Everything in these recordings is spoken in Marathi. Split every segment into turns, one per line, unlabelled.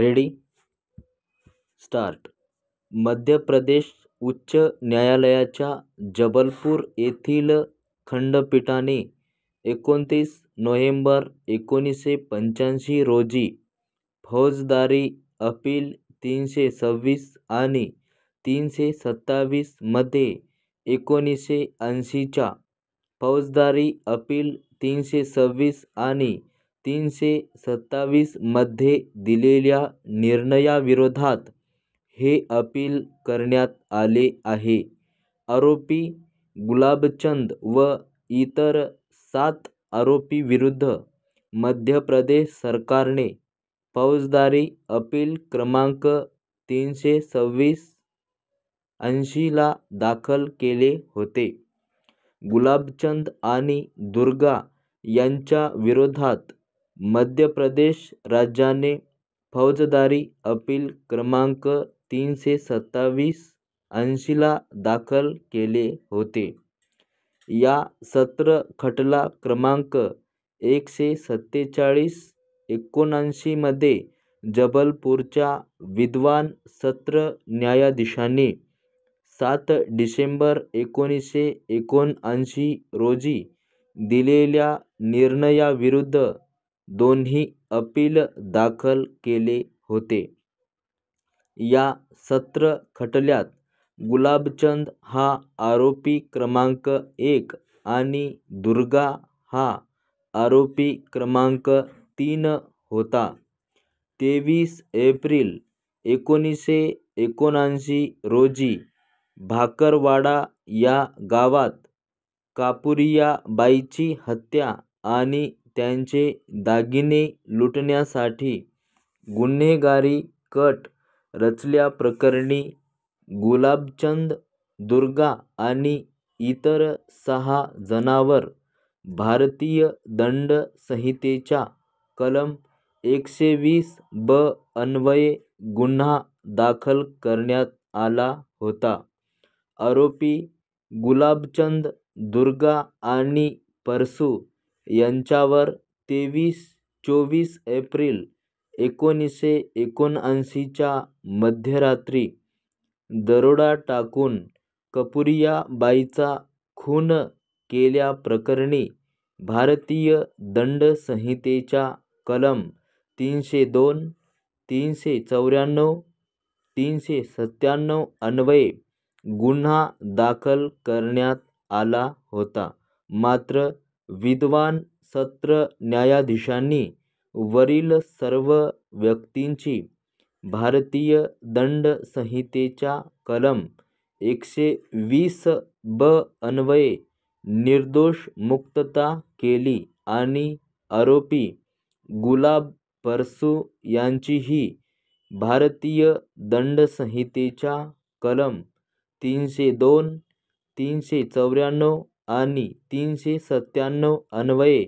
रेडी स्टार्ट मध्य प्रदेश उच्च न्यायालयाच्या जबलपूर येथील खंडपीठाने एकोणतीस नोव्हेंबर एकोणीसशे पंच्याऐंशी रोजी फौजदारी अपील तीनशे सव्वीस आणि तीनशे सत्तावीसमध्ये एकोणीसशे ऐंशीच्या फौजदारी अपील तीनशे सव्वीस आणि तीनशे सत्तावीसमध्ये दिलेल्या निर्णयाविरोधात हे अपील करण्यात आले आहे आरोपी गुलाबचंद व इतर सात आरोपीविरुद्ध मध्य प्रदेश सरकारने फौजदारी अपील क्रमांक तीनशे सव्वीस ऐंशीला दाखल केले होते गुलाबचंद आणि दुर्गा यांच्या विरोधात मध्य प्रदेश राज्याने फौजदारी अपील क्रमांक तीनशे सत्तावीस ऐंशीला दाखल केले होते या सत्र खटला क्रमांक एकशे सत्तेचाळीस एकोणऐंशीमध्ये जबलपूरच्या विद्वान सत्र न्यायाधीशाने सात डिसेंबर एकोणीसशे एकोणऐंशी रोजी दिलेल्या निर्णयाविरुद्ध दोन्ही अपील दाखल केले होते या सत्र खटल्यात गुलाबचंद हा आरोपी क्रमांक एक आणि दुर्गा हा आरोपी क्रमांक तीन होता तेवीस एप्रिल एकोणीसशे एकोणऐंशी रोजी भाकरवाडा या गावात कापुरियाबाईची हत्या आणि त्यांचे दागिने लुटण्यासाठी गुन्हेगारी कट रचल्याप्रकरणी गुलाबचंद दुर्गा आणि इतर सहा जणांवर भारतीय दंड संहितेच्या कलम एकशे वीस ब अन्वये गुन्हा दाखल करण्यात आला होता आरोपी गुलाबचंद दुर्गा आणि परसू यांच्यावर तेवीस चोवीस एप्रिल एकोणीसशे एकोणऐंशीच्या मध्यरात्री दरोडा टाकून कपुरिया बाईचा खून केल्याप्रकरणी भारतीय दंड संहितेच्या कलम तीनशे दोन तीनशे चौऱ्याण्णव तीनशे सत्त्याण्णव अन्वये गुन्हा दाखल करण्यात आला होता मात्र विद्वान सत्र न्यायाधीशांनी वरील सर्व व्यक्तींची भारतीय दंड संहितेच्या कलम एकशे वीस ब अन्वये निर्दोष मुक्तता केली आणि आरोपी गुलाब परसू यांचीही भारतीय दंडसंहितेच्या कलम तीनशे दोन तीनशे चौऱ्याण्णव आणि तीनशे सत्त्याण्णव अन्वये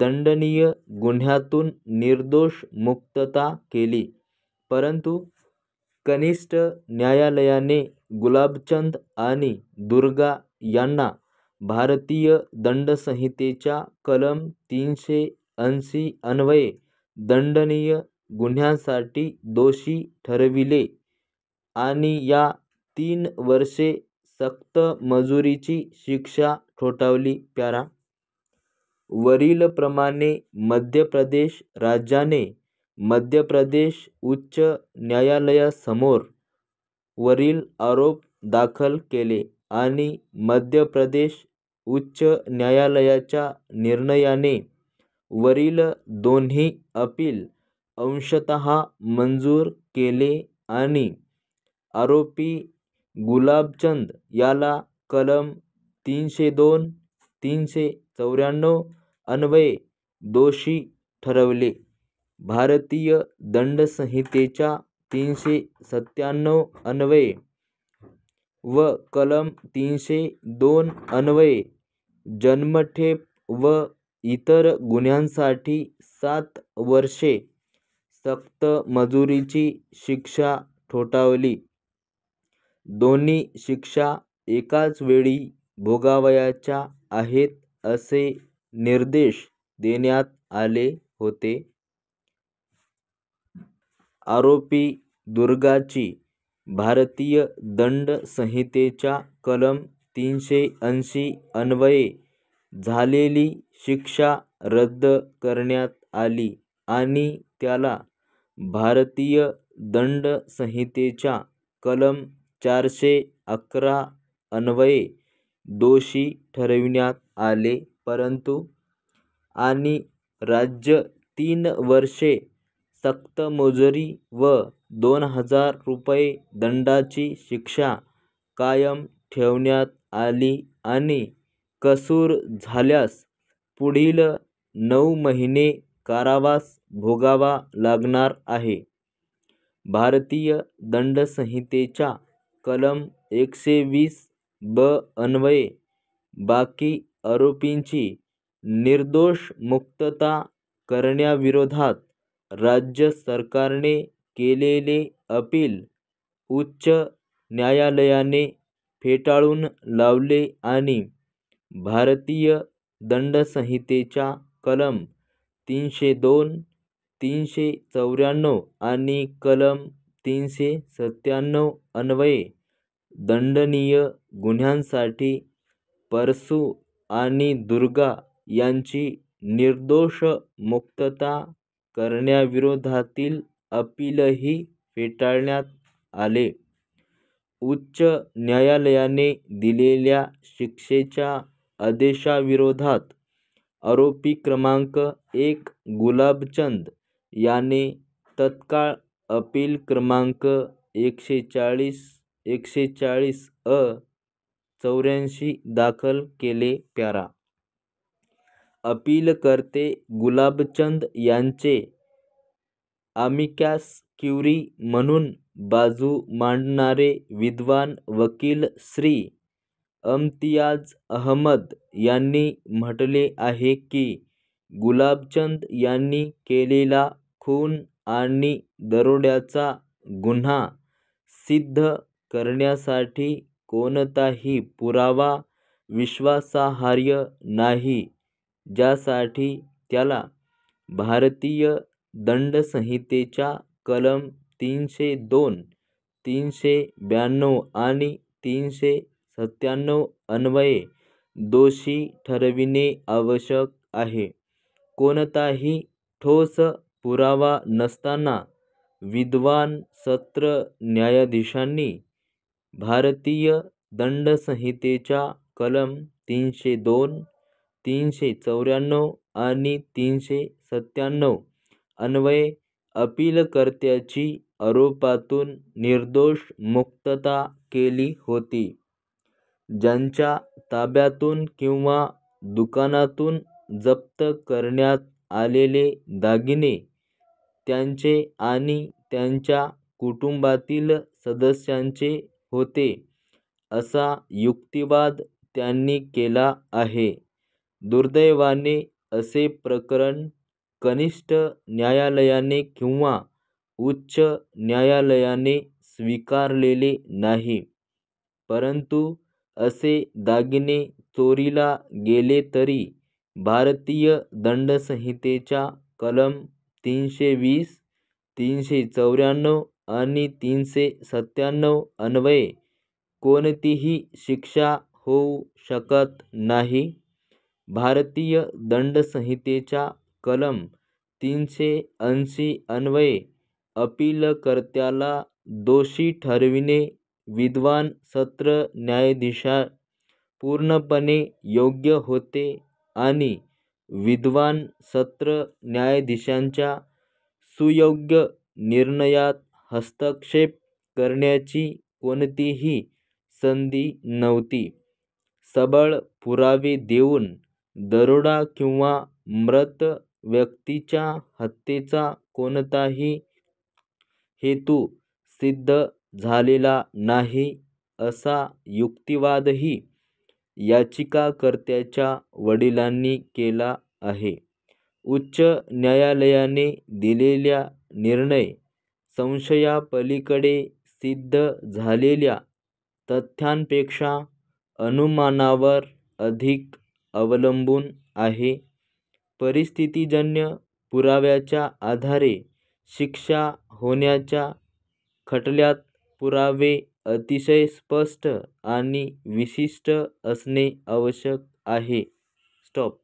दंडनीय गुन्ह्यातून निर्दोष मुक्तता केली परंतु कनिष्ठ न्यायालयाने गुलाबचंद आणि दुर्गा यांना भारतीय दंडसंहितेच्या कलम तीनशे ऐंशी अन्वये दंडनीय गुन्ह्यांसाठी दोषी ठरविले आणि या तीन वर्षे सक्त मजुरीची शिक्षा ठोठावली प्यारा वरीलप्रमाणे मध्य प्रदेश राज्याने मध्य प्रदेश उच्च न्यायालयासमोर वरील आरोप दाखल केले आणि मध्य प्रदेश उच्च न्यायालयाच्या निर्णयाने वरील दोन्ही अपील अंशतः मंजूर केले आणि आरोपी गुलाबचंद याला कलम तीनशे दोन तीनशे चौऱ्याण्णव अन्वये दोषी ठरवले भारतीय दंडसंहितेच्या तीनशे सत्त्याण्णव अन्वये व कलम तीनशे दोन अन्वये जन्मठेप व इतर गुन्ह्यांसाठी सात वर्षे सक्त मजुरीची शिक्षा ठोठावली दोन्ही शिक्षा एकाच वेळी भोगावयाच्या आहेत असे निर्देश देण्यात आले होते आरोपी दुर्गाची भारतीय दंड संहितेच्या कलम तीनशे ऐंशी अन्वये झालेली शिक्षा रद्द करण्यात आली आणि त्याला भारतीय दंड संहितेच्या कलम चारशे अकरा अन्वये दोषी ठरविण्यात आले परंतु आणि राज्य तीन वर्षे सक्तमजुरी व दोन हजार रुपये दंडाची शिक्षा कायम ठेवण्यात आली आणि कसूर झाल्यास पुढील नऊ महिने कारावास भोगावा लागणार आहे भारतीय दंडसंहितेच्या कलम एकशे वीस ब अन्वये बाकी आरोपींची निर्दोष मुक्तता करण्याविरोधात राज्य सरकारने केलेले अपील उच्च न्यायालयाने फेटाळून लावले आणि भारतीय दंडसंहितेच्या कलम तीनशे दोन तीनशे चौऱ्याण्णव आणि कलम तीनशे सत्त्याण्णव अन्वये दंडनीय गुन्ह्यांसाठी परसू आणि दुर्गा यांची निर्दोष मुक्तता करण्याविरोधातील अपीलही फेटाळण्यात आले उच्च न्यायालयाने दिलेल्या शिक्षेच्या आदेशाविरोधात आरोपी क्रमांक एक गुलाबचंद याने तत्काळ अपील क्रमांक एकशे चाळीस एकशे चाळीस अ चौऱ्याऐंशी दाखल केले प्यारा अपीलकर्ते गुलाबचंद यांचे आमिकॅस क्युरी म्हणून बाजू मांडणारे विद्वान वकील श्री अम्तियाज अहमद यांनी म्हटले आहे की गुलाबचंद यांनी केलेला खून आणि दरोड्याचा गुन्हा सिद्ध करण्यासाठी कोणताही पुरावा विश्वासार्ह नाही ज्यासाठी त्याला भारतीय दंडसंहितेच्या कलम तीनशे दोन तीनशे ब्याण्णव आणि तीनशे सत्त्याण्णव अन्वये दोषी ठरविणे आवश्यक आहे कोणताही ठोस पुरावा नसताना विद्वान सत्र न्यायाधीशांनी भारतीय दंडसंहितेच्या कलम तीनशे दोन तीनशे चौऱ्याण्णव आणि तीनशे सत्त्याण्णव अन्वये अपीलकर्त्याची आरोपातून निर्दोष मुक्तता केली होती ज्यांच्या ताब्यातून किंवा दुकानातून जप्त करण्यात आलेले दागिने त्यांचे आणि त्यांच्या कुटुंबातील सदस्यांचे होते असा युक्तिवाद त्यांनी केला आहे दुर्दैवाने असे प्रकरण कनिष्ठ न्यायालयाने किंवा उच्च न्यायालयाने स्वीकारलेले नाही परंतु असे दागिने चोरीला गेले तरी भारतीय दंडसंहितेच्या कलम तीनशे वीस तीनशे चौऱ्याण्णव आणि तीनशे सत्त्याण्णव अन्वये कोणतीही शिक्षा होऊ शकत नाही भारतीय दंडसंहितेच्या कलम तीनशे ऐंशी अन्वये अपीलकर्त्याला दोषी ठरविणे विद्वान सत्र न्यायाधीशा पूर्णपणे योग्य होते आणि विद्वान सत्र न्यायाधीशांच्या सुयोग्य निर्णयात हस्तक्षेप करण्याची कोणतीही संधी नव्हती सबळ पुरावे देऊन दरोडा किंवा मृत व्यक्तीच्या हत्येचा कोणताही हेतू सिद्ध झालेला नाही असा युक्तिवादही याचिकाकर्त्याच्या वडिलांनी केला आहे उच्च न्यायालयाने दिलेल्या निर्णय संशयापलीकडे सिद्ध झालेल्या तथ्यांपेक्षा अनुमानावर अधिक अवलंबून आहे परिस्थितीजन्य पुराव्याच्या आधारे शिक्षा होण्याच्या खटल्यात पुरावे अतिशय स्पष्ट आणि विशिष्ट असणे आवश्यक आहे स्टॉप